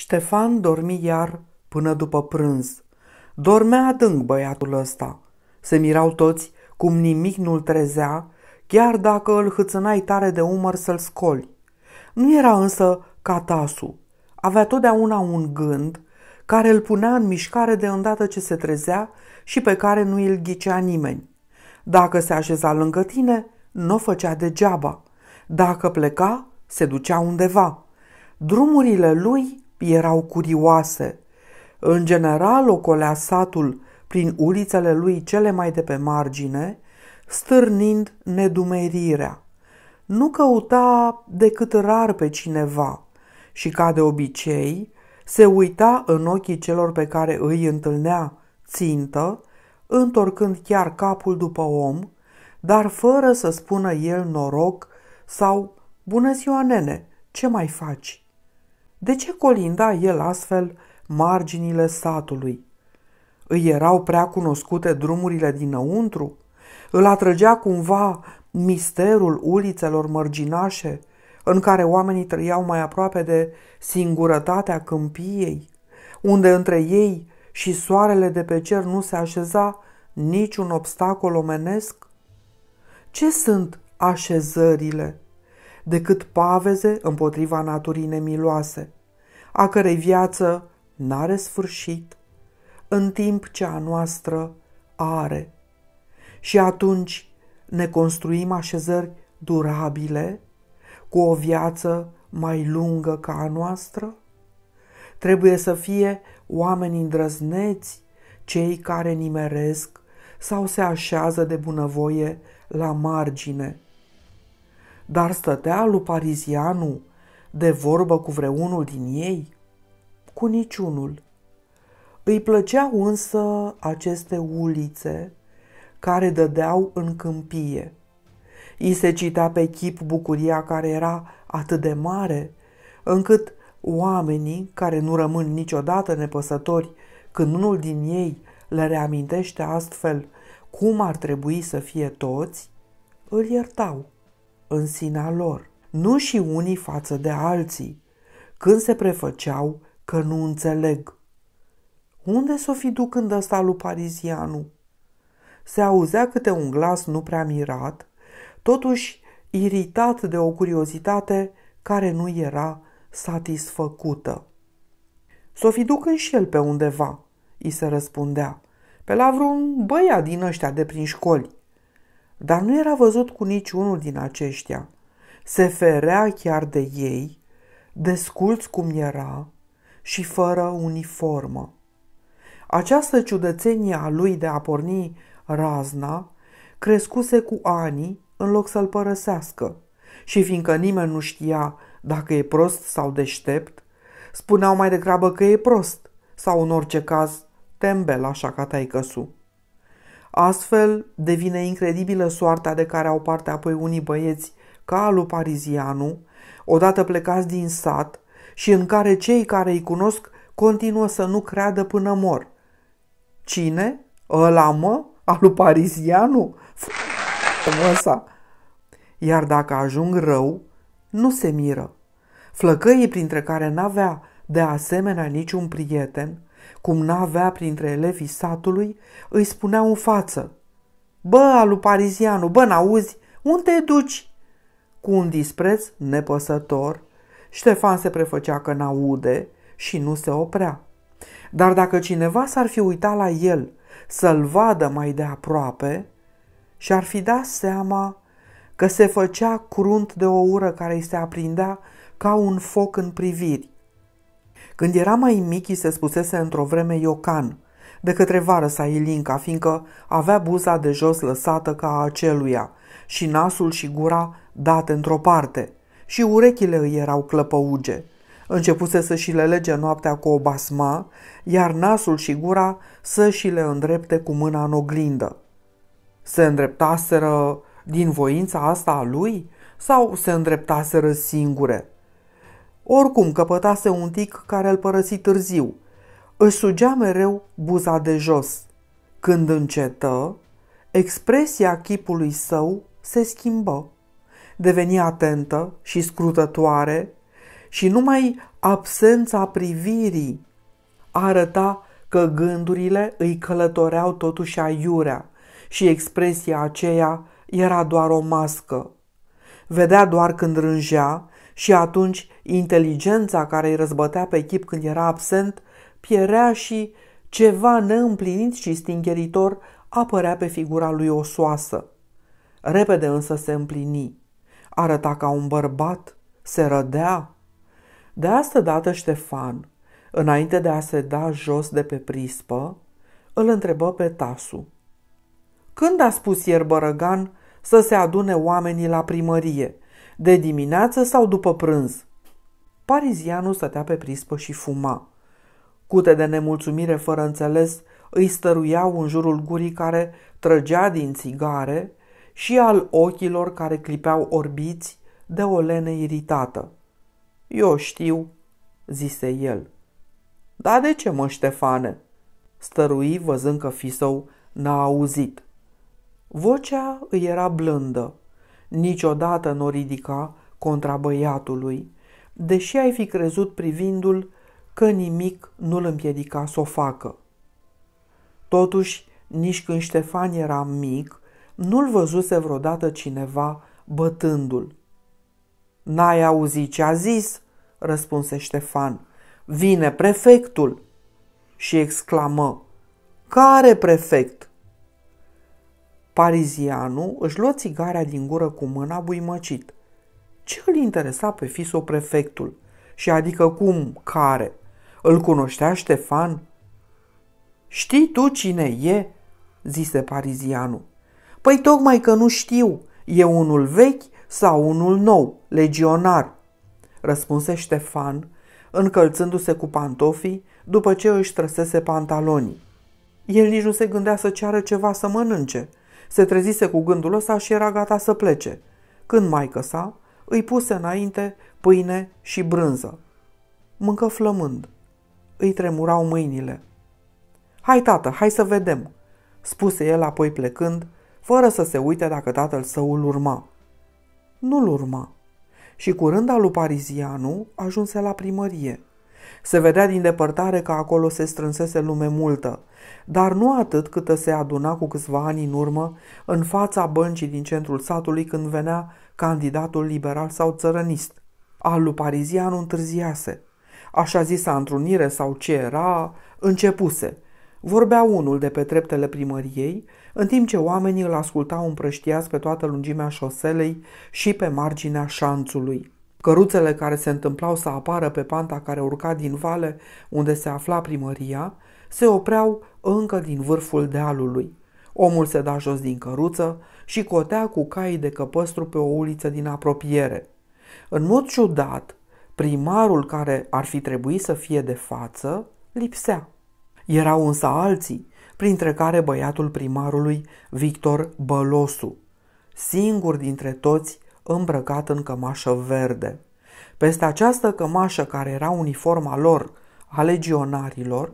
Ștefan dormi iar până după prânz. Dormea adânc băiatul ăsta. Se mirau toți cum nimic nu-l trezea, chiar dacă îl hâțânai tare de umăr să-l scoli. Nu era însă catasu. Avea totdeauna un gând care îl punea în mișcare de îndată ce se trezea și pe care nu îl ghicea nimeni. Dacă se așeza lângă tine, nu o făcea degeaba. Dacă pleca, se ducea undeva. Drumurile lui erau curioase. În general ocolea satul prin ulițele lui cele mai de pe margine, stârnind nedumerirea. Nu căuta decât rar pe cineva și, ca de obicei, se uita în ochii celor pe care îi întâlnea țintă, întorcând chiar capul după om, dar fără să spună el noroc sau bună ziua nene, ce mai faci? De ce colinda el astfel marginile satului? Îi erau prea cunoscute drumurile dinăuntru? Îl atrăgea cumva misterul ulițelor mărginașe, în care oamenii trăiau mai aproape de singurătatea câmpiei, unde între ei și soarele de pe cer nu se așeza niciun obstacol omenesc? Ce sunt așezările? decât paveze împotriva naturii nemiloase, a cărei viață n-are sfârșit, în timp ce a noastră are. Și atunci ne construim așezări durabile, cu o viață mai lungă ca a noastră? Trebuie să fie oameni îndrăzneți, cei care nimeresc sau se așează de bunăvoie la margine dar stătea lui Parizianu de vorbă cu vreunul din ei? Cu niciunul. Îi plăceau însă aceste ulițe care dădeau în câmpie. I se cita pe chip bucuria care era atât de mare, încât oamenii care nu rămân niciodată nepăsători când unul din ei le reamintește astfel cum ar trebui să fie toți, îl iertau în sina lor, nu și unii față de alții, când se prefăceau că nu înțeleg. Unde s-o fi ducând ăsta lui Parizianu? Se auzea câte un glas nu prea mirat, totuși iritat de o curiozitate care nu era satisfăcută. S-o fi ducând și el pe undeva, îi se răspundea, pe la vreun băiat din ăștia de prin școli dar nu era văzut cu niciunul din aceștia. Se ferea chiar de ei, desculț cum era și fără uniformă. Această ciudățenie a lui de a porni razna crescuse cu ani în loc să-l părăsească și fiindcă nimeni nu știa dacă e prost sau deștept, spuneau mai degrabă că e prost sau în orice caz tembel așa ca taicăsu. Astfel devine incredibilă soarta de care au parte apoi unii băieți ca alu Parizianu, odată plecați din sat și în care cei care îi cunosc continuă să nu creadă până mor. Cine? Ăla mă? Alu Parizianu? Măsa! Iar dacă ajung rău, nu se miră. Flăcăii printre care n-avea de asemenea niciun prieten, cum n-avea printre elevii satului, îi spuneau în față. Bă, alu parizianu, bă, n-auzi? Unde te duci? Cu un dispreț nepăsător, Ștefan se prefăcea că n-aude și nu se oprea. Dar dacă cineva s-ar fi uitat la el să-l vadă mai de aproape, și-ar fi dat seama că se făcea crunt de o ură care îi se aprindea ca un foc în priviri. Când era mai mic, îi se spusese într-o vreme Iocan, de către vară sa Ilinca, fiindcă avea buza de jos lăsată ca a aceluia și nasul și gura date într-o parte și urechile îi erau clăpăuge. Începuse să și le lege noaptea cu o basma, iar nasul și gura să și le îndrepte cu mâna în oglindă. Se îndreptaseră din voința asta a lui sau se îndreptaseră singure? Oricum căpătase un tic care îl părăsi târziu. Își sugea mereu buza de jos. Când încetă, expresia chipului său se schimbă. Deveni atentă și scrutătoare și numai absența privirii arăta că gândurile îi călătoreau totuși aiurea și expresia aceea era doar o mască. Vedea doar când rângea și atunci Inteligența care îi răzbătea pe chip când era absent pierea și ceva neîmplinit și stingheritor apărea pe figura lui osoasă. Repede însă se împlini. Arăta ca un bărbat, se rădea. De asta dată Ștefan, înainte de a se da jos de pe prispă, îl întrebă pe Tasu. Când a spus ierbărăgan să se adune oamenii la primărie? De dimineață sau după prânz? Parizianul stătea pe prispă și fuma. Cute de nemulțumire fără înțeles îi stăruiau în jurul gurii care trăgea din țigare și al ochilor care clipeau orbiți de o lene iritată. Eu știu, zise el. Da de ce, mă, Ștefane? Stărui văzând că fisău n-a auzit. Vocea îi era blândă. Niciodată nu ridica contra băiatului, deși ai fi crezut privindul că nimic nu-l împiedica să o facă. Totuși, nici când Ștefan era mic, nu-l văzuse vreodată cineva bătându-l. N-ai auzit ce a zis?" răspunse Ștefan. Vine prefectul!" și exclamă. Care prefect? Parizianul își luă țigarea din gură cu mâna buimăcit. Ce îl interesa pe Fiso prefectul? Și adică cum, care? Îl cunoștea Ștefan? Știi tu cine e?" zise parizianul. Păi tocmai că nu știu, e unul vechi sau unul nou, legionar, răspunse Ștefan, încălțându-se cu pantofii după ce își trăsese pantalonii. El nici nu se gândea să ceară ceva să mănânce. Se trezise cu gândul ăsta și era gata să plece. Când maică sa îi puse înainte pâine și brânză. Mâncă flămând. Îi tremurau mâinile. Hai, tată, hai să vedem!" spuse el apoi plecând, fără să se uite dacă tatăl său îl urma. Nu-l urma. Și curând alu Parizianu ajunse la primărie. Se vedea din depărtare că acolo se strânsese lume multă, dar nu atât câtă se aduna cu câțiva ani în urmă în fața băncii din centrul satului când venea candidatul liberal sau țărănist. alu lui Parizianu întârziase. Așa zisa întrunire sau ce era, începuse. Vorbea unul de pe treptele primăriei, în timp ce oamenii îl ascultau împrăștiați pe toată lungimea șoselei și pe marginea șanțului. Căruțele care se întâmplau să apară pe panta care urca din vale unde se afla primăria, se opreau încă din vârful dealului. Omul se da jos din căruță și cotea cu caii de căpăstru pe o uliță din apropiere. În mod ciudat, primarul care ar fi trebuit să fie de față lipsea. Erau însă alții, printre care băiatul primarului Victor Bălosu, singur dintre toți îmbrăcat în cămașă verde. Peste această cămașă care era uniforma lor, a legionarilor,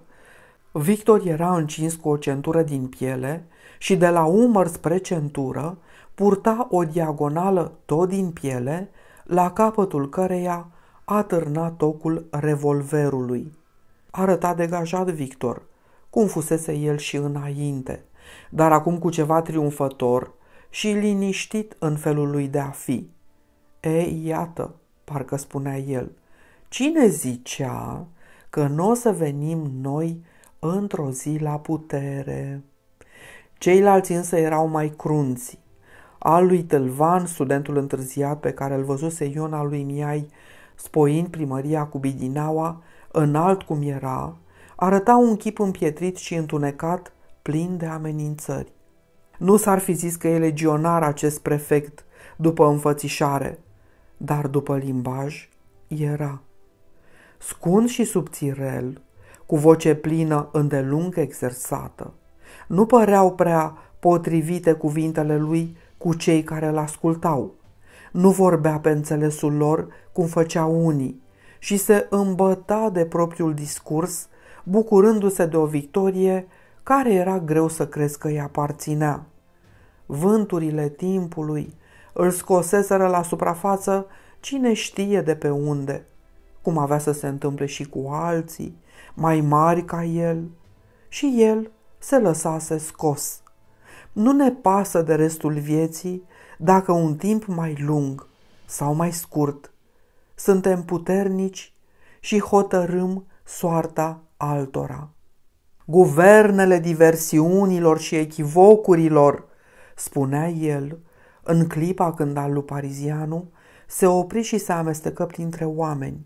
Victor era încins cu o centură din piele și de la umăr spre centură purta o diagonală tot din piele, la capătul căreia târnat tocul revolverului. Arăta degajat Victor, cum fusese el și înainte, dar acum cu ceva triumfător și liniștit în felul lui de a fi. Ei, iată, parcă spunea el, cine zicea că nu o să venim noi într-o zi la putere. Ceilalți însă erau mai crunți. Al lui Tălvan, studentul întârziat pe care îl văzuse Iona lui Miai spoind primăria cu Bidinaua, înalt cum era, arăta un chip împietrit și întunecat, plin de amenințări. Nu s-ar fi zis că e legionar acest prefect după înfățișare, dar după limbaj era. Scund și subțirel, cu voce plină îndelung exersată. Nu păreau prea potrivite cuvintele lui cu cei care îl ascultau. Nu vorbea pe înțelesul lor cum făceau unii și se îmbăta de propriul discurs, bucurându-se de o victorie care era greu să crezi că îi aparținea. Vânturile timpului îl scoseseră la suprafață cine știe de pe unde, cum avea să se întâmple și cu alții, mai mari ca el, și el se lăsase scos. Nu ne pasă de restul vieții dacă un timp mai lung sau mai scurt suntem puternici și hotărâm soarta altora. Guvernele diversiunilor și echivocurilor, spunea el, în clipa când lui Parizianu se opri și se amestecă printre oameni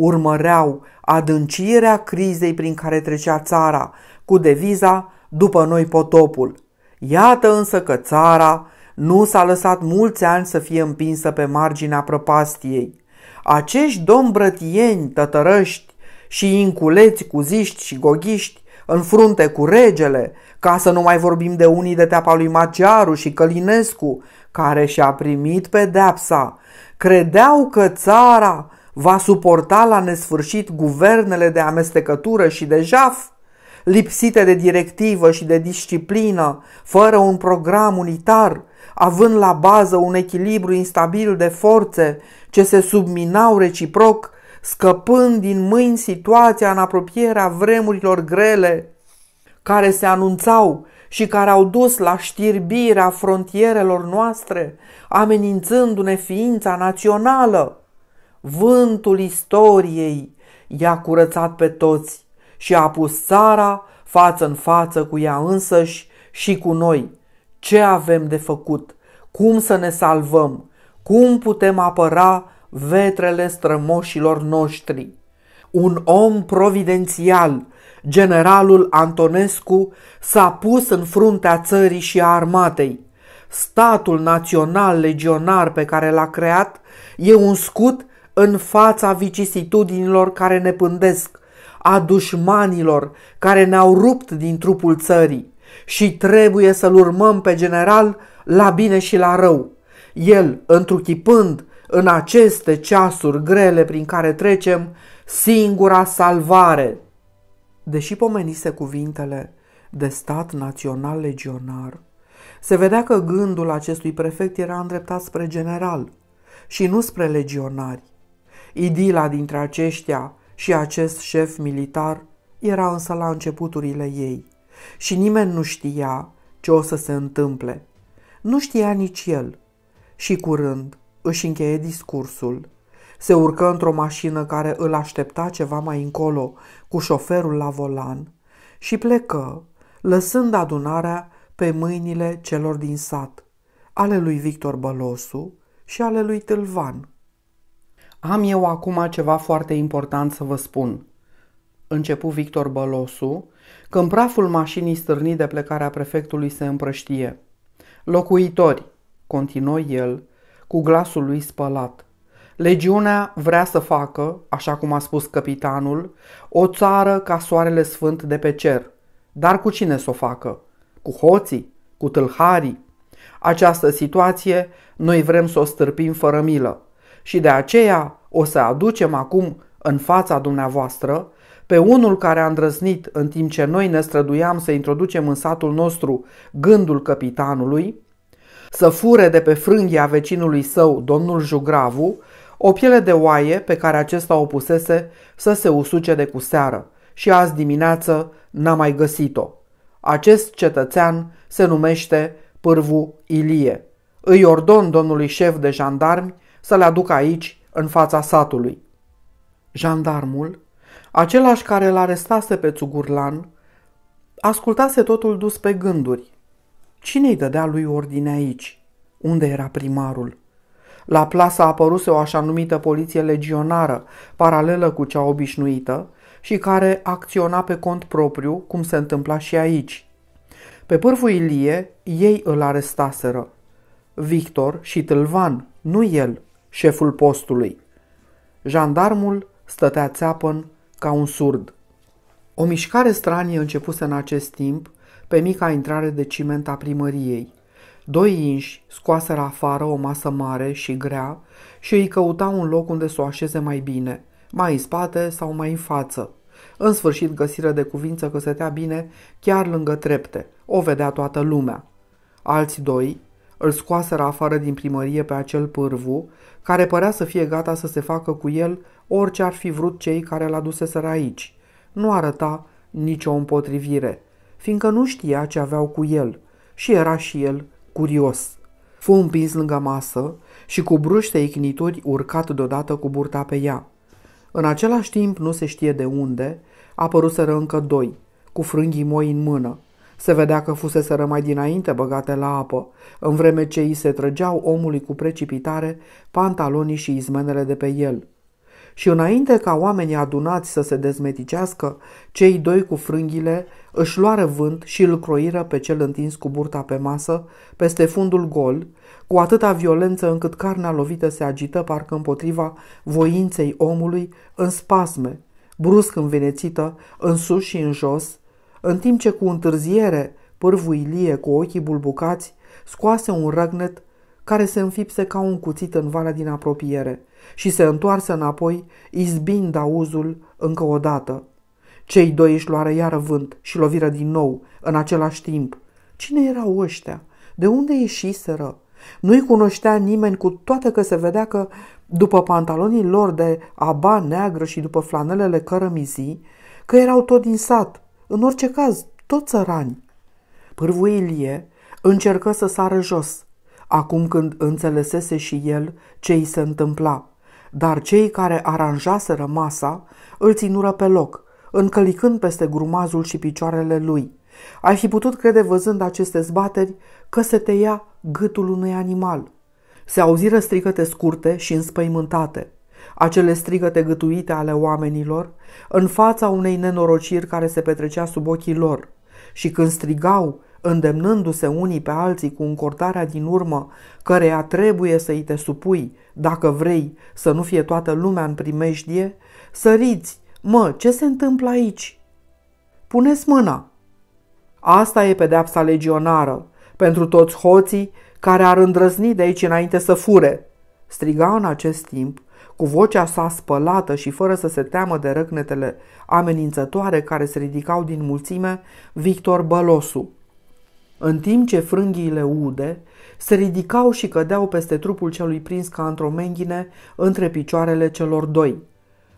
urmăreau adâncirea crizei prin care trecea țara, cu deviza După noi potopul. Iată însă că țara nu s-a lăsat mulți ani să fie împinsă pe marginea prăpastiei. Acești dombrătieni, tătărăști și inculeți cu ziști și goghiști, în frunte cu regele, ca să nu mai vorbim de unii de teapa lui Maciaru și Călinescu, care și-a primit pedepsa, credeau că țara va suporta la nesfârșit guvernele de amestecătură și de jaf, lipsite de directivă și de disciplină, fără un program unitar, având la bază un echilibru instabil de forțe ce se subminau reciproc, scăpând din mâini situația în apropierea vremurilor grele care se anunțau și care au dus la știrbirea frontierelor noastre, amenințându-ne ființa națională vântul istoriei i-a curățat pe toți și a pus țara față în față cu ea însăși și cu noi. Ce avem de făcut? Cum să ne salvăm? Cum putem apăra vetrele strămoșilor noștri? Un om providențial, generalul Antonescu, s-a pus în fruntea țării și a armatei. Statul național legionar pe care l-a creat e un scut în fața vicisitudinilor care ne pândesc, a dușmanilor care ne-au rupt din trupul țării și trebuie să-l urmăm pe general la bine și la rău. El, întruchipând în aceste ceasuri grele prin care trecem, singura salvare. Deși pomenise cuvintele de stat național legionar, se vedea că gândul acestui prefect era îndreptat spre general și nu spre legionari. Idila dintre aceștia și acest șef militar era însă la începuturile ei și nimeni nu știa ce o să se întâmple. Nu știa nici el. Și curând își încheie discursul. Se urcă într-o mașină care îl aștepta ceva mai încolo, cu șoferul la volan, și plecă, lăsând adunarea pe mâinile celor din sat, ale lui Victor Bălosu și ale lui Tâlvan. Am eu acum ceva foarte important să vă spun, începu Victor Bălosu, când praful mașinii stârni de plecarea prefectului se împrăștie. Locuitori, continuă el, cu glasul lui spălat. Legiunea vrea să facă, așa cum a spus capitanul, o țară ca soarele sfânt de pe cer. Dar cu cine să o facă? Cu hoții? Cu tâlharii? Această situație noi vrem să o stârpim fără milă și de aceea o să aducem acum în fața dumneavoastră pe unul care a îndrăznit în timp ce noi ne străduiam să introducem în satul nostru gândul capitanului, să fure de pe frânghia vecinului său, domnul Jugravu, o piele de oaie pe care acesta o pusese să se usuce de cu seară și azi dimineață n-a mai găsit-o. Acest cetățean se numește Pârvu Ilie. Îi ordon domnului șef de jandarmi să le aducă aici, în fața satului. Jandarmul, același care l arestase pe Țugurlan, ascultase totul dus pe gânduri. Cine i dădea lui ordine aici? Unde era primarul? La plasa apăruse o așa numită poliție legionară, paralelă cu cea obișnuită, și care acționa pe cont propriu, cum se întâmpla și aici. Pe pârful Ilie, ei îl arestaseră. Victor și Tâlvan, nu el șeful postului. Jandarmul stătea țeapăn ca un surd. O mișcare stranie începuse în acest timp pe mica intrare de ciment a primăriei. Doi inși scoaseră afară o masă mare și grea și îi căutau un loc unde să o așeze mai bine, mai în spate sau mai în față. În sfârșit găsiră de cuvință că stătea bine chiar lângă trepte. O vedea toată lumea. Alți doi îl scoaseră afară din primărie pe acel pârvu, care părea să fie gata să se facă cu el orice ar fi vrut cei care l aduseseră aici. Nu arăta nicio împotrivire, fiindcă nu știa ce aveau cu el și era și el curios. Fu împins lângă masă și cu bruște ignituri urcat deodată cu burta pe ea. În același timp, nu se știe de unde, apăruseră încă doi, cu frânghii moi în mână. Se vedea că fusese mai dinainte băgate la apă, în vreme ce îi se trăgeau omului cu precipitare pantalonii și izmenele de pe el. Și înainte ca oamenii adunați să se dezmeticească, cei doi cu frânghile își luară vânt și îl croiră pe cel întins cu burta pe masă, peste fundul gol, cu atâta violență încât carnea lovită se agită parcă împotriva voinței omului în spasme, brusc învenețită, în sus și în jos, în timp ce cu întârziere pârvul Ilie cu ochii bulbucați scoase un răgnet care se înfipse ca un cuțit în valea din apropiere și se întoarse înapoi, izbind auzul încă o dată. Cei doi își luară iară vânt și loviră din nou, în același timp. Cine erau ăștia? De unde ieșiseră? Nu-i cunoștea nimeni, cu toate că se vedea că, după pantalonii lor de aba neagră și după flanelele cărămizii, că erau tot din sat, în orice caz, tot țărani. Pârvu Ilie încercă să sară jos, acum când înțelesese și el ce îi se întâmpla, dar cei care aranjaseră masa îl ținură pe loc, încălicând peste grumazul și picioarele lui. Ai fi putut crede văzând aceste zbateri că se tăia gâtul unui animal. Se auziră strigăte scurte și înspăimântate – acele strigăte gătuite ale oamenilor, în fața unei nenorociri care se petrecea sub ochii lor. Și când strigau, îndemnându-se unii pe alții cu încordarea din urmă, căreia trebuie să îi te supui, dacă vrei să nu fie toată lumea în primejdie, săriți, mă, ce se întâmplă aici? Puneți mâna! Asta e pedeapsa legionară pentru toți hoții care ar îndrăzni de aici înainte să fure, striga în acest timp cu vocea sa spălată și fără să se teamă de răcnetele amenințătoare care se ridicau din mulțime, Victor Bălosu. În timp ce frânghiile ude se ridicau și cădeau peste trupul celui prins ca într-o menghine între picioarele celor doi.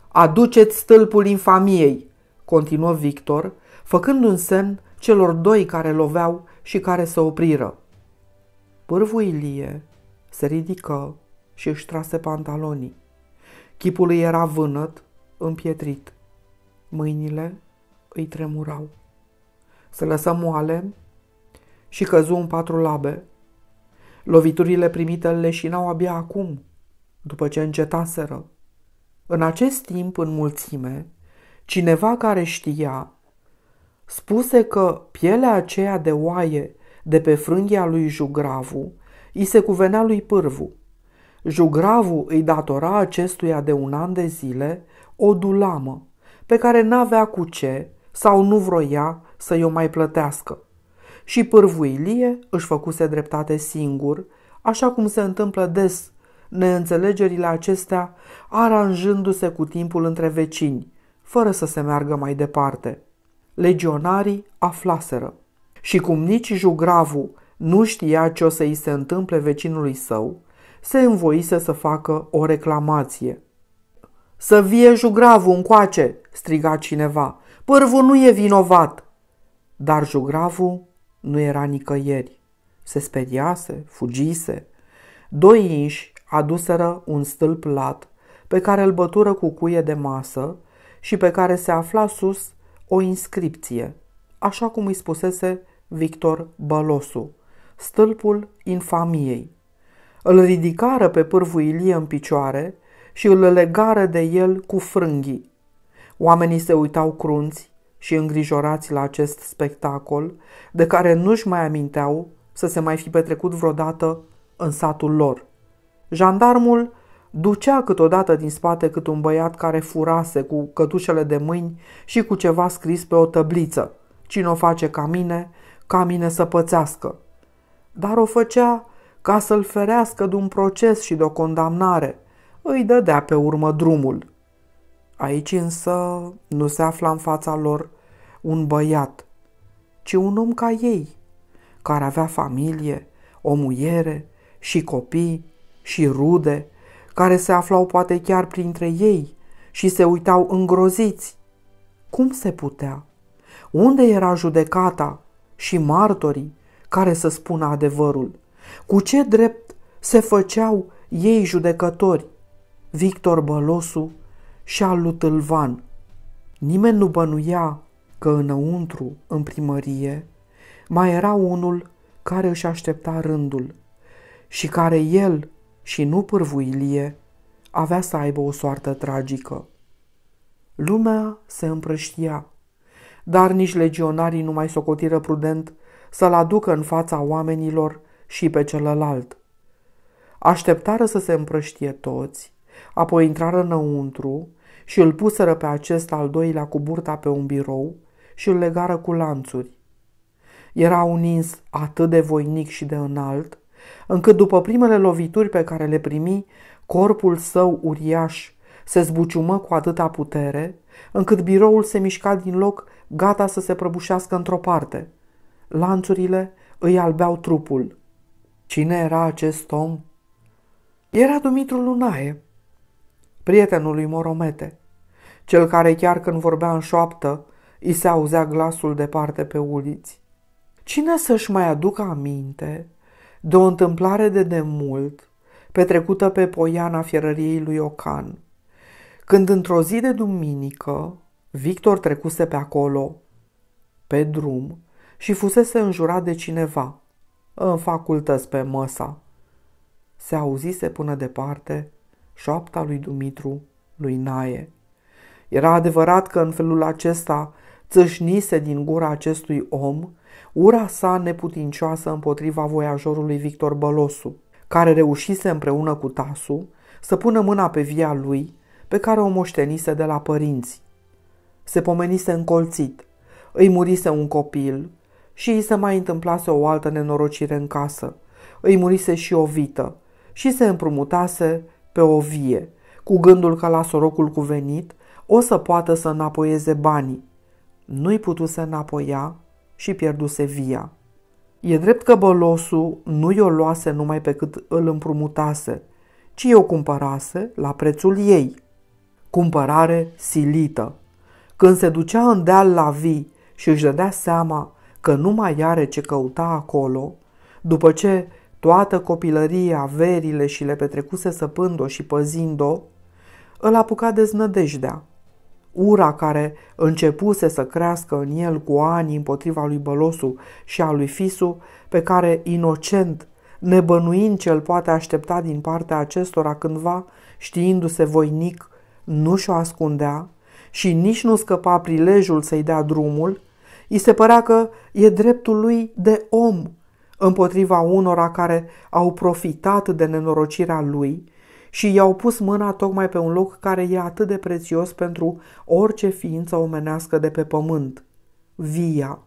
Aduceți stâlpul infamiei!" continuă Victor, făcând un semn celor doi care loveau și care se opriră. Pârvul Ilie se ridică și își trase pantalonii. Chipul îi era vânăt, împietrit. Mâinile îi tremurau. Se lăsă moale și căzu în patru labe. Loviturile primite îl leșinau abia acum, după ce încetaseră. În acest timp, în mulțime, cineva care știa spuse că pielea aceea de oaie de pe frânghia lui Jugravu îi se cuvenea lui Pârvu – Jugravul îi datora acestuia de un an de zile o dulamă pe care n-avea cu ce sau nu vroia să-i o mai plătească. Și pârvuilie își făcuse dreptate singur, așa cum se întâmplă des neînțelegerile acestea aranjându-se cu timpul între vecini, fără să se meargă mai departe. Legionarii aflaseră. Și cum nici jugravul nu știa ce o să îi se întâmple vecinului său, se învoise să facă o reclamație. Să vie jugravul încoace!" striga cineva. Pârvul nu e vinovat!" Dar jugravul nu era nicăieri. Se speriase, fugise. Doi inși aduseră un stâlp lat pe care îl bătură cu cuie de masă și pe care se afla sus o inscripție, așa cum îi spusese Victor Bălosu, stâlpul infamiei. Îl ridicară pe pârvul Ilie în picioare și îl legară de el cu frânghii. Oamenii se uitau crunți și îngrijorați la acest spectacol, de care nu-și mai aminteau să se mai fi petrecut vreodată în satul lor. Jandarmul ducea câteodată din spate cât un băiat care furase cu cătușele de mâini și cu ceva scris pe o tăbliță. Cine o face ca mine, ca mine să pățească. Dar o făcea ca să-l ferească de un proces și de o condamnare. Îi dădea pe urmă drumul. Aici însă nu se afla în fața lor un băiat, ci un om ca ei, care avea familie, o muiere și copii și rude, care se aflau poate chiar printre ei și se uitau îngroziți. Cum se putea? Unde era judecata și martorii care să spună adevărul? Cu ce drept se făceau ei judecători? Victor Bălosu și al lui Tâlvan. Nimeni nu bănuia că înăuntru, în primărie, mai era unul care își aștepta rândul și care el și nu pârvuilie avea să aibă o soartă tragică. Lumea se împrăștia, dar nici legionarii nu mai socotiră prudent să-l aducă în fața oamenilor și pe celălalt. Așteptară să se împrăștie toți, apoi intrară înăuntru și îl puseră pe acesta al doilea cu burta pe un birou și îl legară cu lanțuri. Era un ins atât de voinic și de înalt, încât după primele lovituri pe care le primi, corpul său uriaș se zbuciumă cu atâta putere, încât biroul se mișca din loc, gata să se prăbușească într-o parte. Lanțurile îi albeau trupul. Cine era acest om? Era Dumitru Lunae, prietenul lui Moromete, cel care chiar când vorbea în șoaptă, îi se auzea glasul departe pe uliți. Cine să-și mai aducă aminte de o întâmplare de demult petrecută pe poiana fierăriei lui Ocan, când într-o zi de duminică Victor trecuse pe acolo, pe drum, și fusese înjurat de cineva – în facultăți pe măsa. Se auzise până departe șoapta lui Dumitru, lui Nae. Era adevărat că în felul acesta țâșnise din gura acestui om ura sa neputincioasă împotriva voiajorului Victor Bălosu, care reușise împreună cu Tasu să pună mâna pe via lui, pe care o moștenise de la părinți. Se pomenise încolțit, îi murise un copil, și îi se mai întâmplase o altă nenorocire în casă. Îi murise și o vită și se împrumutase pe o vie, cu gândul că la sorocul cuvenit o să poată să înapoieze banii. Nu-i putu să înapoia și pierduse via. E drept că bălosul nu i-o luase numai pe cât îl împrumutase, ci i-o cumpărase la prețul ei. Cumpărare silită. Când se ducea în deal la vii și își dădea seama că nu mai are ce căuta acolo, după ce toată copilăria, verile și le petrecuse săpând-o și păzind-o, îl apuca deznădejdea. Ura care începuse să crească în el cu ani împotriva lui Bălosu și a lui Fisu, pe care, inocent, nebănuind ce îl poate aștepta din partea acestora cândva, știindu-se voinic, nu și-o ascundea și nici nu scăpa prilejul să-i dea drumul, I se părea că e dreptul lui de om împotriva unora care au profitat de nenorocirea lui și i-au pus mâna tocmai pe un loc care e atât de prețios pentru orice ființă omenească de pe pământ, via.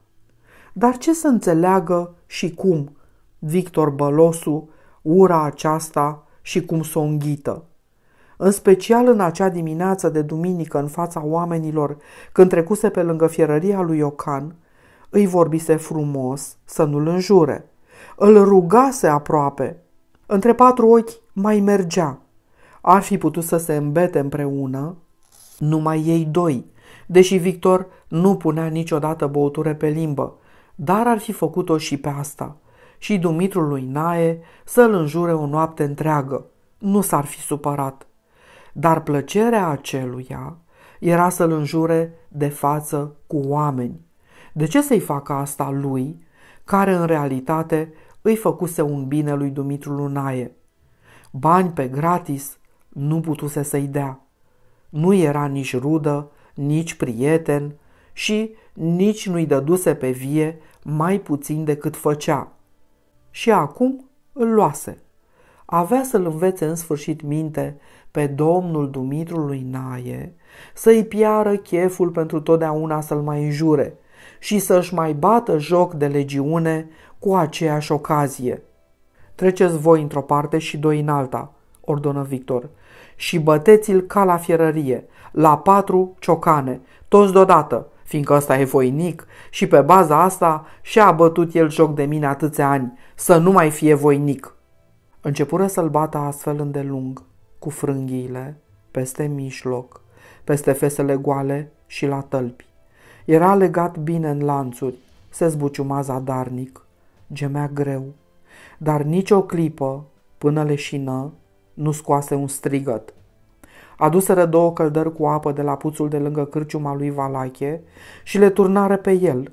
Dar ce să înțeleagă și cum Victor Bălosu ura aceasta și cum s-o înghită? în special în acea dimineață de duminică în fața oamenilor, când trecuse pe lângă fierăria lui Iocan, îi vorbise frumos să nu-l înjure. Îl rugase aproape. Între patru ochi mai mergea. Ar fi putut să se îmbete împreună, numai ei doi, deși Victor nu punea niciodată băutură pe limbă, dar ar fi făcut-o și pe asta. Și Dumitrul lui Nae să-l înjure o noapte întreagă. Nu s-ar fi supărat dar plăcerea aceluia era să-l înjure de față cu oameni. De ce să-i facă asta lui, care în realitate îi făcuse un bine lui Dumitru Lunaie? Bani pe gratis nu putuse să-i dea. Nu era nici rudă, nici prieten și nici nu-i dăduse pe vie mai puțin decât făcea. Și acum îl luase. Avea să-l învețe în sfârșit minte pe domnul Dumitru lui să-i piară cheful pentru totdeauna să-l mai înjure și să-și mai bată joc de legiune cu aceeași ocazie. Treceți voi într-o parte și doi în alta, ordonă Victor, și băteți-l ca la fierărie, la patru ciocane, toți deodată, fiindcă ăsta e voinic și pe baza asta și-a bătut el joc de mine atâția ani, să nu mai fie voinic. Începură să-l bată astfel îndelung cu frânghiile, peste mișloc, peste fesele goale și la tălpi. Era legat bine în lanțuri, se zbuciuma zadarnic, gemea greu, dar nici o clipă, până leșină, nu scoase un strigăt. Aduseră două căldări cu apă de la puțul de lângă cârciuma lui Valache și le turnară pe el.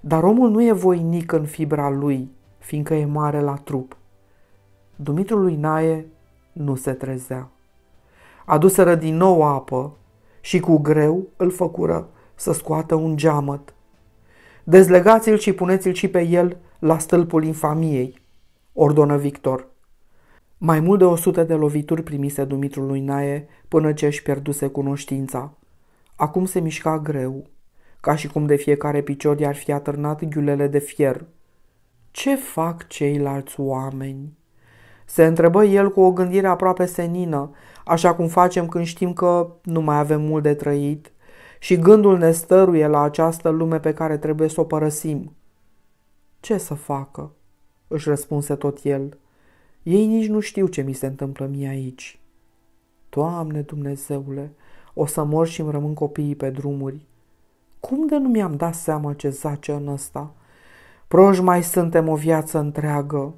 Dar omul nu e voinic în fibra lui, fiindcă e mare la trup. Dumitrul lui Nae nu se trezea. Aduseră din nou apă și cu greu îl făcură să scoată un geamăt. Dezlegați-l și puneți-l și pe el la stâlpul infamiei, ordonă Victor. Mai mult de o sută de lovituri primise Dumitru lui Nae până ce își pierduse cunoștința. Acum se mișca greu, ca și cum de fiecare picior i-ar fi atârnat ghiulele de fier. Ce fac ceilalți oameni? Se întrebă el cu o gândire aproape senină, așa cum facem când știm că nu mai avem mult de trăit și gândul ne stăruie la această lume pe care trebuie să o părăsim. Ce să facă? își răspunse tot el. Ei nici nu știu ce mi se întâmplă mie aici. Doamne Dumnezeule, o să mor și îmi rămân copiii pe drumuri. Cum de nu mi-am dat seama ce zace în ăsta? Proși mai suntem o viață întreagă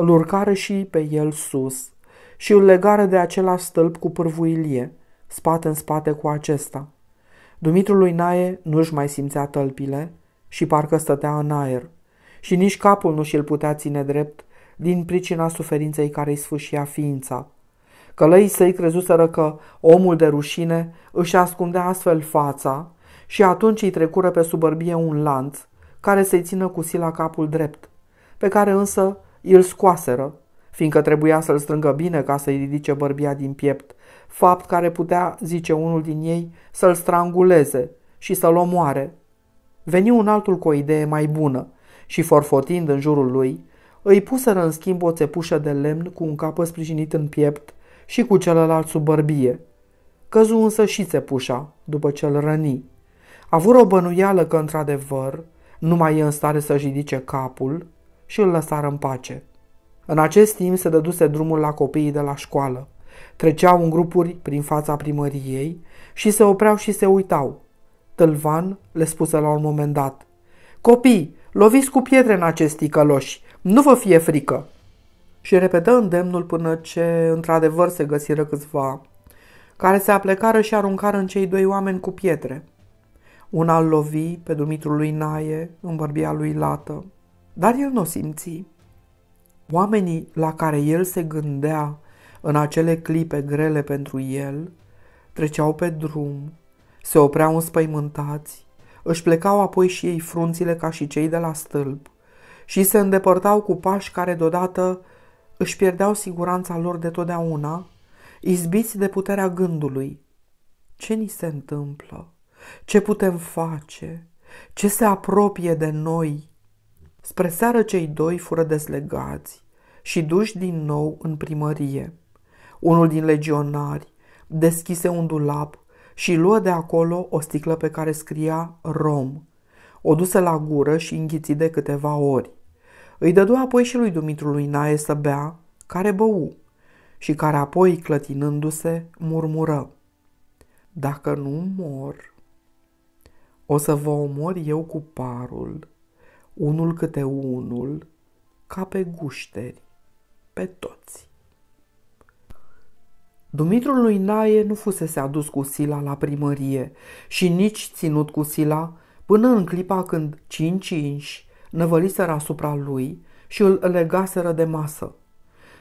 îl urcară și pe el sus și îl legară de același stâlp cu pârvuilie, spate în spate cu acesta. Dumitru lui Nae nu-și mai simțea tălpile și parcă stătea în aer și nici capul nu și-l putea ține drept din pricina suferinței care îi sfâșia ființa. Călăii săi crezuseră că omul de rușine își ascundea astfel fața și atunci îi trecură pe subărbie un lanț care să-i țină cu sila capul drept, pe care însă îl scoaseră, fiindcă trebuia să-l strângă bine ca să-i ridice bărbia din piept, fapt care putea, zice unul din ei, să-l stranguleze și să-l omoare. Veni un altul cu o idee mai bună și, forfotind în jurul lui, îi puseră în schimb o țepușă de lemn cu un capăt sprijinit în piept și cu celălalt sub bărbie. Căzu însă și țepușa, după ce îl răni. Avură o bănuială că, într-adevăr, nu mai e în stare să-și ridice capul și îl lăsară în pace. În acest timp se dăduse drumul la copiii de la școală. Treceau în grupuri prin fața primăriei și se opreau și se uitau. Tâlvan le spuse la un moment dat. Copii, loviți cu pietre în acești ticăloși, nu vă fie frică! Și repetă îndemnul până ce într-adevăr se găsiră câțiva, care se aplecară și aruncară în cei doi oameni cu pietre. Un al lovi pe Dumitru lui Naie, în bărbia lui Lată, dar el nu o simți. Oamenii la care el se gândea în acele clipe grele pentru el treceau pe drum, se opreau înspăimântați, își plecau apoi și ei frunțile ca și cei de la stâlp și se îndepărtau cu pași care deodată își pierdeau siguranța lor de totdeauna, izbiți de puterea gândului. Ce ni se întâmplă? Ce putem face? Ce se apropie de noi? Spre seară cei doi fură deslegați și duși din nou în primărie. Unul din legionari deschise un dulap și luă de acolo o sticlă pe care scria Rom. O duse la gură și înghiți de câteva ori. Îi dădu apoi și lui Dumitru lui Nae să bea, care bău și care apoi, clătinându-se, murmură. Dacă nu mor, o să vă omor eu cu parul unul câte unul, ca pe gușteri, pe toți. Dumitrul lui Naie nu fusese adus cu sila la primărie și nici ținut cu sila până în clipa când cinci inși năvăliseră asupra lui și îl legaseră de masă.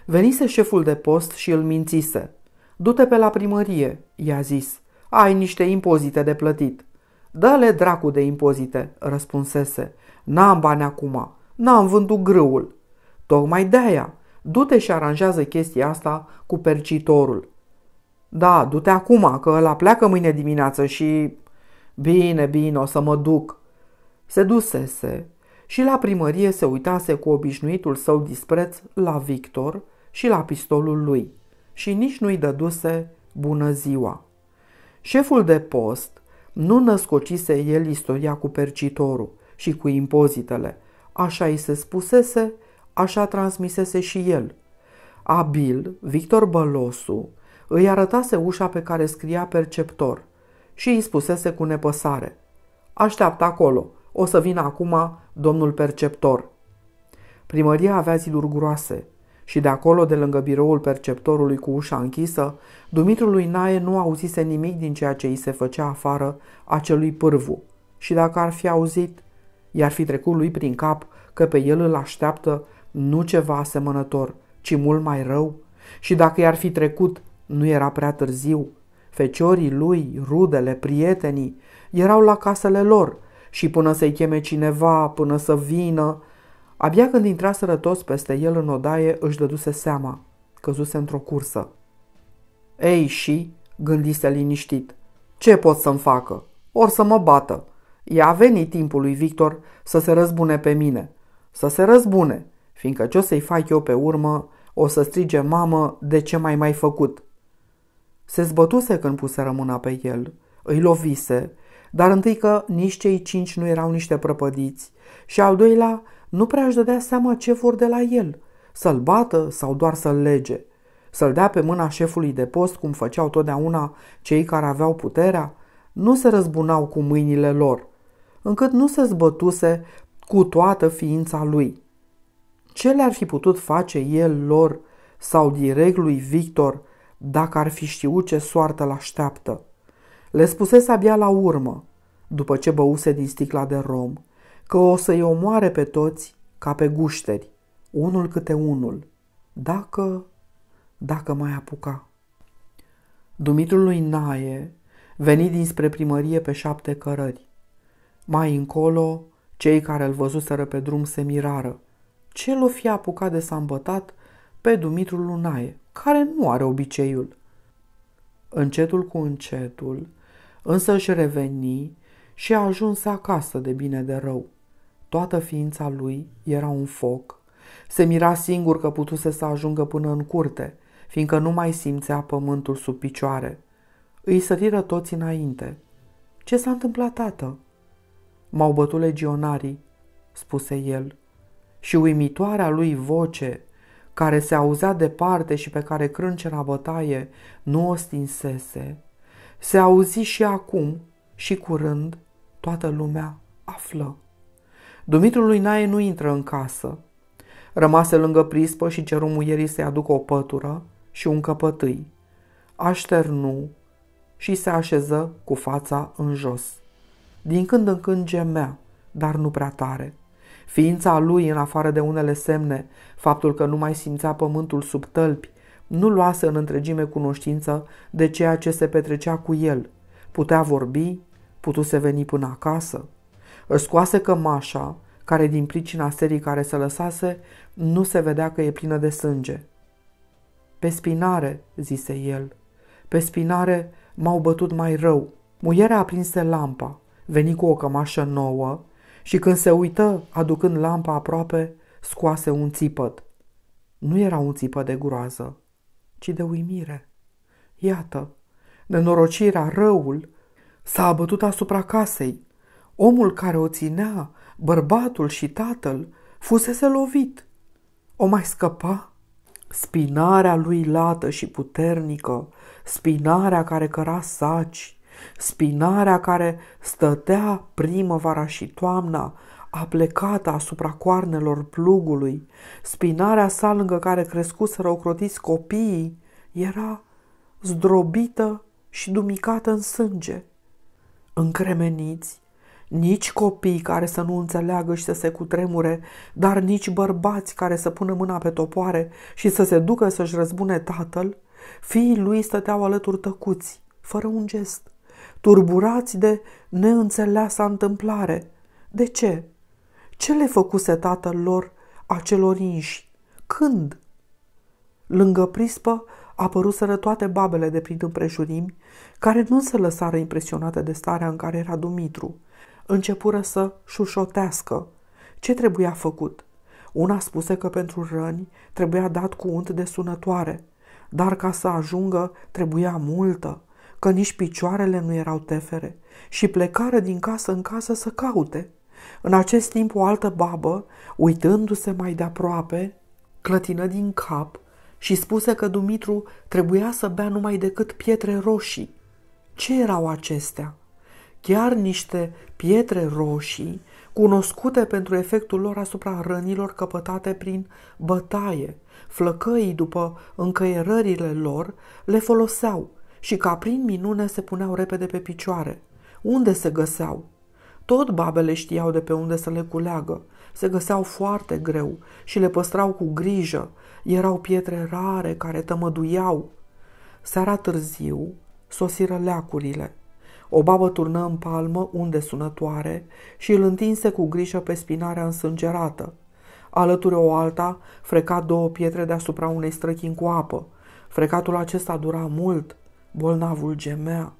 Venise șeful de post și îl mințise. Du-te pe la primărie, i-a zis. Ai niște impozite de plătit. Dă-le dracu de impozite, răspunsese N-am bani acum, n-am vândut grâul. Tocmai de-aia, du-te și aranjează chestia asta cu percitorul. Da, du-te acum, că la pleacă mâine dimineață și... Bine, bine, o să mă duc. Se dusese și la primărie se uitase cu obișnuitul său dispreț la Victor și la pistolul lui și nici nu-i dăduse bună ziua. Șeful de post nu născocise el istoria cu percitorul și cu impozitele. Așa îi se spusese, așa transmisese și el. Abil, Victor Bălosu, îi arătase ușa pe care scria perceptor și îi spusese cu nepăsare. Așteaptă acolo, o să vină acum domnul perceptor. Primăria avea ziduri groase și de acolo, de lângă biroul perceptorului cu ușa închisă, Dumitru lui Nae nu auzise nimic din ceea ce îi se făcea afară acelui pârvu. Și dacă ar fi auzit, I-ar fi trecut lui prin cap că pe el îl așteaptă nu ceva asemănător, ci mult mai rău. Și dacă i-ar fi trecut, nu era prea târziu. Feciorii lui, rudele, prietenii, erau la casele lor și până să-i cheme cineva, până să vină... Abia când intraseră toți peste el în odaie, își dăduse seama. Căzuse într-o cursă. Ei și, gândise liniștit, ce pot să-mi facă? Or să mă bată. I-a venit timpul lui Victor să se răzbune pe mine. Să se răzbune, fiindcă ce o să-i fac eu pe urmă, o să strige mamă de ce mai mai făcut. Se zbătuse când puse rămâna pe el, îi lovise, dar întâi că nici cei cinci nu erau niște prăpădiți și al doilea nu prea își dădea seama ce vor de la el, să-l bată sau doar să-l lege, să-l dea pe mâna șefului de post cum făceau totdeauna cei care aveau puterea, nu se răzbunau cu mâinile lor, încât nu se zbătuse cu toată ființa lui. Ce le-ar fi putut face el lor sau direct lui Victor dacă ar fi știut ce soartă l-așteaptă? Le spusese abia la urmă, după ce băuse din sticla de rom, că o să-i omoare pe toți ca pe gușteri, unul câte unul, dacă, dacă mai apuca. Dumitrul lui Naie veni dinspre primărie pe șapte cărări. Mai încolo, cei care îl văzuseră pe drum se mirară. Ce l-o fi apucat de s-a îmbătat pe Dumitru Lunae, care nu are obiceiul? Încetul cu încetul, însă își reveni și a ajuns acasă de bine de rău. Toată ființa lui era un foc. Se mira singur că putuse să ajungă până în curte, fiindcă nu mai simțea pământul sub picioare. Îi săriră toți înainte. Ce s-a întâmplat, tată?" M-au bătut legionarii, spuse el, și uimitoarea lui voce, care se auzea departe și pe care crâncera bătaie nu o stinsese, se auzi și acum și curând toată lumea află. Dumitrul lui Nae nu intră în casă. Rămase lângă prispă și ceru muierii să-i aducă o pătură și un căpătâi. Așternu și se așeză cu fața în jos. Din când în când gemea, dar nu prea tare. Ființa lui, în afară de unele semne, faptul că nu mai simțea pământul sub tălpi, nu luase în întregime cunoștință de ceea ce se petrecea cu el. Putea vorbi, putuse veni până acasă. Își scoase cămașa, care din pricina serii care se lăsase, nu se vedea că e plină de sânge. Pe spinare, zise el, pe spinare m-au bătut mai rău. Muierea aprinse lampa, veni cu o cămașă nouă și când se uită, aducând lampa aproape, scoase un țipăt. Nu era un țipăt de groază, ci de uimire. Iată, nenorocirea, răul, s-a abătut asupra casei. Omul care o ținea, bărbatul și tatăl, fusese lovit. O mai scăpa? Spinarea lui lată și puternică, spinarea care căra saci, Spinarea care stătea primăvara și toamna, aplecată asupra coarnelor plugului, spinarea sa lângă care crescuseră ocrotiți copiii, era zdrobită și dumicată în sânge. Încremeniți, nici copii care să nu înțeleagă și să se cutremure, dar nici bărbați care să pună mâna pe topoare și să se ducă să-și răzbune tatăl, fiii lui stăteau alături tăcuți, fără un gest, turburați de neînțeleasa întâmplare. De ce? Ce le făcuse tatăl lor acelor inși? Când? Lângă prispă apăruseră toate babele de prin împrejurimi, care nu se lăsară impresionate de starea în care era Dumitru. Începură să șușotească. Ce trebuia făcut? Una spuse că pentru răni trebuia dat cu unt de sunătoare, dar ca să ajungă trebuia multă că nici picioarele nu erau tefere și plecară din casă în casă să caute. În acest timp o altă babă, uitându-se mai de aproape, clătină din cap și spuse că Dumitru trebuia să bea numai decât pietre roșii. Ce erau acestea? Chiar niște pietre roșii, cunoscute pentru efectul lor asupra rănilor căpătate prin bătaie. Flăcăii, după încăierările lor, le foloseau – și ca prin minune se puneau repede pe picioare. Unde se găseau? Tot babele știau de pe unde să le culeagă. Se găseau foarte greu și le păstrau cu grijă. Erau pietre rare care tămăduiau. Seara târziu sosiră leacurile. O babă turnă în palmă unde sunătoare și îl întinse cu grijă pe spinarea însângerată. Alături o alta freca două pietre deasupra unei străchini cu apă. Frecatul acesta dura mult, Bolnavul gemea.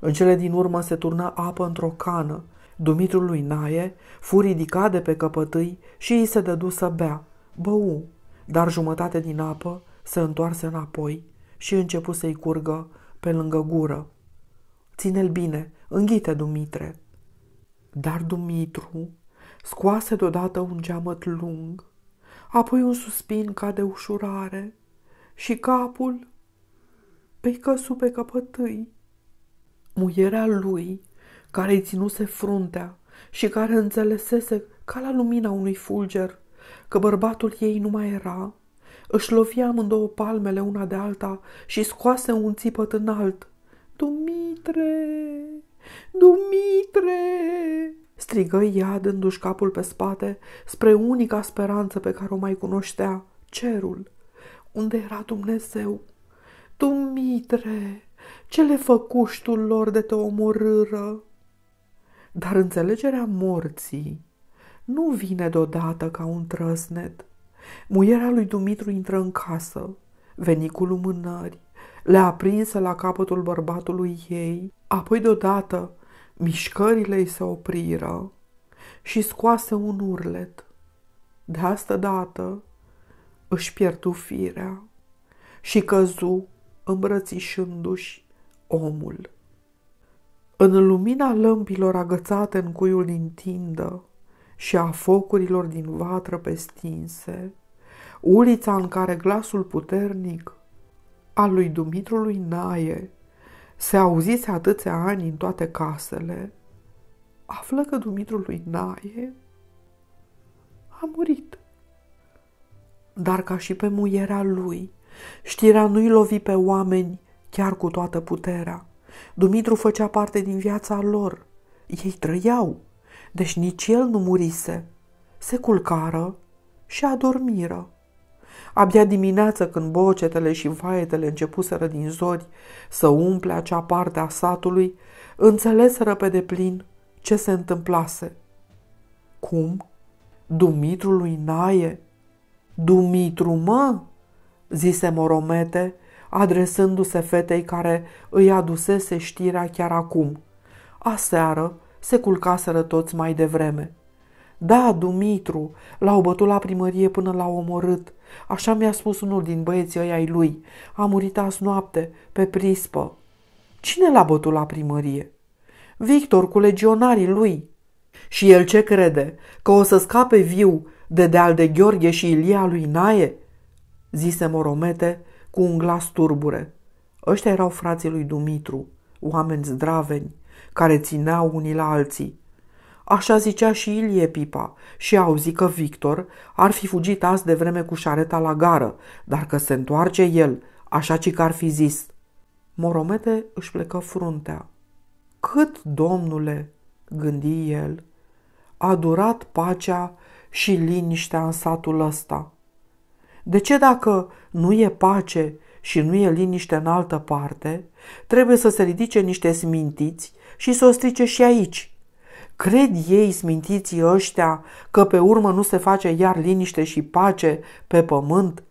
În cele din urmă se turna apă într-o cană. Dumitrul lui naie, fu ridicat de pe căpătâi și îi se dădu să bea. Bău, dar jumătate din apă se întoarse înapoi și începu să-i curgă pe lângă gură. Ține-l bine, înghite, Dumitre. Dar Dumitru scoase deodată un geamăt lung, apoi un suspin ca de ușurare și capul Pei căsu pe capătâi. Muierea lui, care îi ținuse fruntea și care înțelesese ca la lumina unui fulger că bărbatul ei nu mai era, își lovia amândouă palmele una de alta și scoase un țipăt înalt. Dumitre! Dumitre! strigă ea dându-și capul pe spate spre unica speranță pe care o mai cunoștea, cerul, unde era Dumnezeu. Tu, Mitre, ce le făcuștul lor de te omorâră? Dar înțelegerea morții nu vine deodată ca un trăsnet. Muiera lui Dumitru intră în casă, veni cu lumânări, le aprinse la capătul bărbatului ei, apoi deodată mișcările îi se opriră și scoase un urlet. De asta dată își pierdu firea și căzu îmbrățișându-și omul. În lumina lămpilor agățate în cuiul din tindă și a focurilor din vatră pestinse, ulița în care glasul puternic al lui Dumitrului Naie se auzise atâția ani în toate casele, află că Dumitru lui Naie a murit. Dar ca și pe muiera lui, Știrea nu-i lovi pe oameni chiar cu toată puterea. Dumitru făcea parte din viața lor. Ei trăiau, deci nici el nu murise. Se culcară și adormiră. Abia dimineață când bocetele și vaetele începuseră din zori să umple acea parte a satului, înțeleseră pe deplin ce se întâmplase. Cum? Dumitru lui Naie? Dumitru, mă! zise Moromete, adresându-se fetei care îi adusese știrea chiar acum. Aseară se culcaseră toți mai devreme. Da, Dumitru, l-au bătut la primărie până l-au omorât. Așa mi-a spus unul din băieții ăia ai lui. A murit azi noapte, pe prispă. Cine l-a bătut la primărie? Victor cu legionarii lui. Și el ce crede? Că o să scape viu de deal de Gheorghe și Ilia lui Naie? zise Moromete cu un glas turbure. Ăștia erau frații lui Dumitru, oameni zdraveni, care țineau unii la alții. Așa zicea și Ilie Pipa și auzi că Victor ar fi fugit azi de vreme cu șareta la gară, dar că se întoarce el, așa ci că ar fi zis. Moromete își plecă fruntea. Cât, domnule, gândi el, a durat pacea și liniștea în satul ăsta. De ce dacă nu e pace și nu e liniște în altă parte, trebuie să se ridice niște smintiți și să o strice și aici? Cred ei smintiții ăștia că pe urmă nu se face iar liniște și pace pe pământ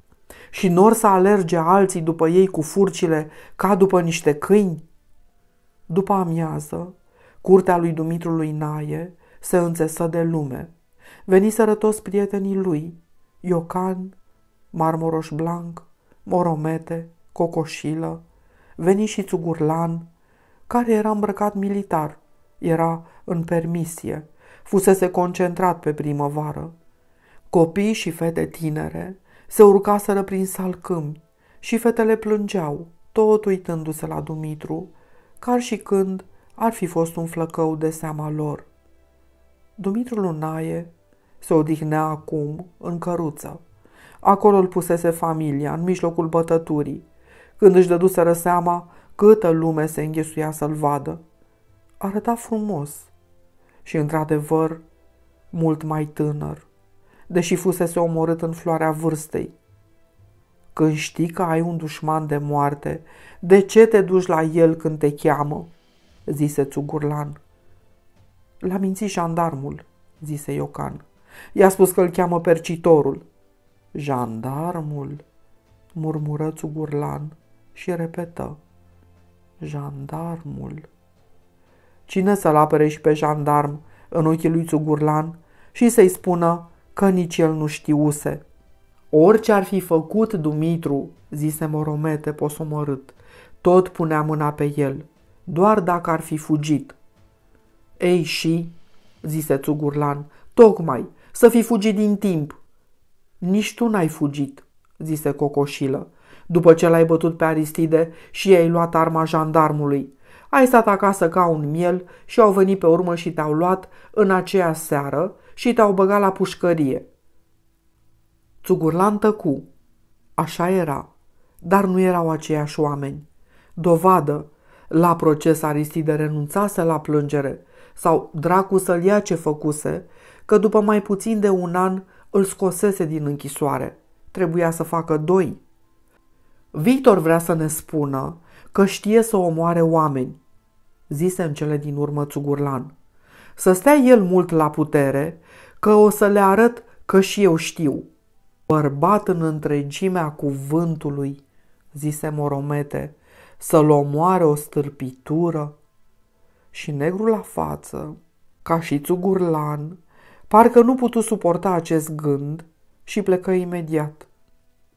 și nor să alerge alții după ei cu furcile ca după niște câini? După amiază, curtea lui Dumitru lui Naie se înțesă de lume. Veniseră toți prietenii lui, Iocan, marmoroș blanc, moromete, cocoșilă, veni și țugurlan, care era îmbrăcat militar, era în permisie, fusese concentrat pe primăvară. Copii și fete tinere se urcaseră prin salcâmi și fetele plângeau, tot uitându-se la Dumitru, ca și când ar fi fost un flăcău de seama lor. Dumitru Lunaie se odihnea acum în căruță. Acolo îl pusese familia, în mijlocul bătăturii, când își dăduseră seama câtă lume se înghesuia să-l vadă. Arăta frumos și, într-adevăr, mult mai tânăr, deși fusese omorât în floarea vârstei. Când știi că ai un dușman de moarte, de ce te duci la el când te cheamă?" zise Țugurlan. L-a mințit jandarmul, zise Iocan. I-a spus că îl cheamă percitorul. Jandarmul, murmură Țugurlan și repetă. Jandarmul. Cine să-l apere și pe jandarm în ochii lui Țugurlan și să-i spună că nici el nu știuse? Orice ar fi făcut Dumitru, zise Moromete posomorât, tot punea mâna pe el, doar dacă ar fi fugit. Ei și, zise Țugurlan, tocmai, să fi fugit din timp. Nici tu n-ai fugit, zise Cocoșilă, după ce l-ai bătut pe Aristide și i-ai luat arma jandarmului. Ai stat acasă ca un miel și au venit pe urmă și te-au luat în aceea seară și te-au băgat la pușcărie. Țugurlan tăcu. Așa era, dar nu erau aceiași oameni. Dovadă, la proces Aristide renunțase la plângere sau dracu să-l ia ce făcuse, că după mai puțin de un an îl scosese din închisoare. Trebuia să facă doi. Victor vrea să ne spună că știe să omoare oameni, zise în cele din urmă Țugurlan. Să stea el mult la putere, că o să le arăt că și eu știu. Bărbat în întregimea cuvântului, zise Moromete, să-l omoare o stârpitură. Și negru la față, ca și Țugurlan, Parcă nu putu suporta acest gând și plecă imediat.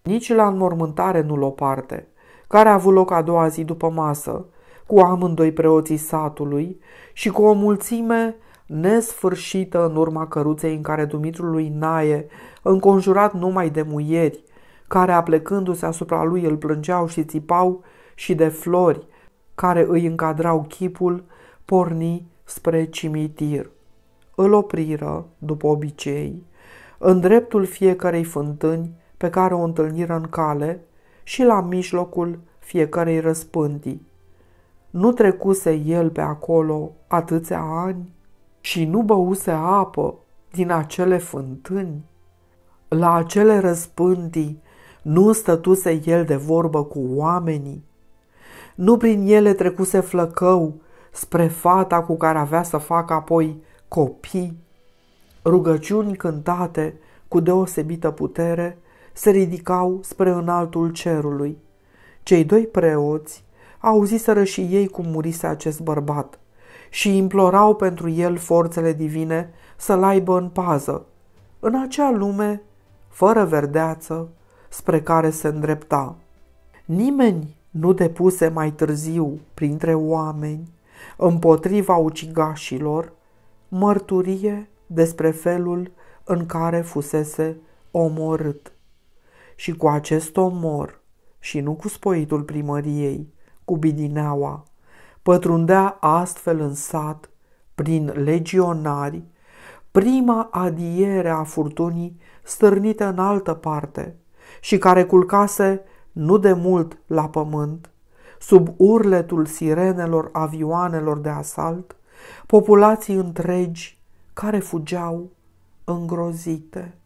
Nici la înmormântare nu l-o parte, care a avut loc a doua zi după masă, cu amândoi preoții satului și cu o mulțime nesfârșită în urma căruței în care Dumitru lui naie, înconjurat numai de muieri, care aplecându-se asupra lui îl plângeau și țipau, și de flori, care îi încadrau chipul, porni spre cimitir îl opriră, după obicei, în dreptul fiecarei fântâni pe care o întâlniră în cale și la mijlocul fiecarei răspântii. Nu trecuse el pe acolo atâția ani și nu băuse apă din acele fântâni? La acele răspântii nu stătuse el de vorbă cu oamenii? Nu prin ele trecuse flăcău spre fata cu care avea să facă apoi copii, rugăciuni cântate cu deosebită putere se ridicau spre înaltul cerului. Cei doi preoți auziseră și ei cum murise acest bărbat și implorau pentru el forțele divine să-l aibă în pază, în acea lume, fără verdeață, spre care se îndrepta. Nimeni nu depuse mai târziu printre oameni împotriva ucigașilor mărturie despre felul în care fusese omorât. Și cu acest omor, și nu cu spoitul primăriei, cu bidineaua, pătrundea astfel în sat, prin legionari, prima adiere a furtunii stârnită în altă parte și care culcase nu de mult la pământ, sub urletul sirenelor avioanelor de asalt, populații întregi care fugeau îngrozite.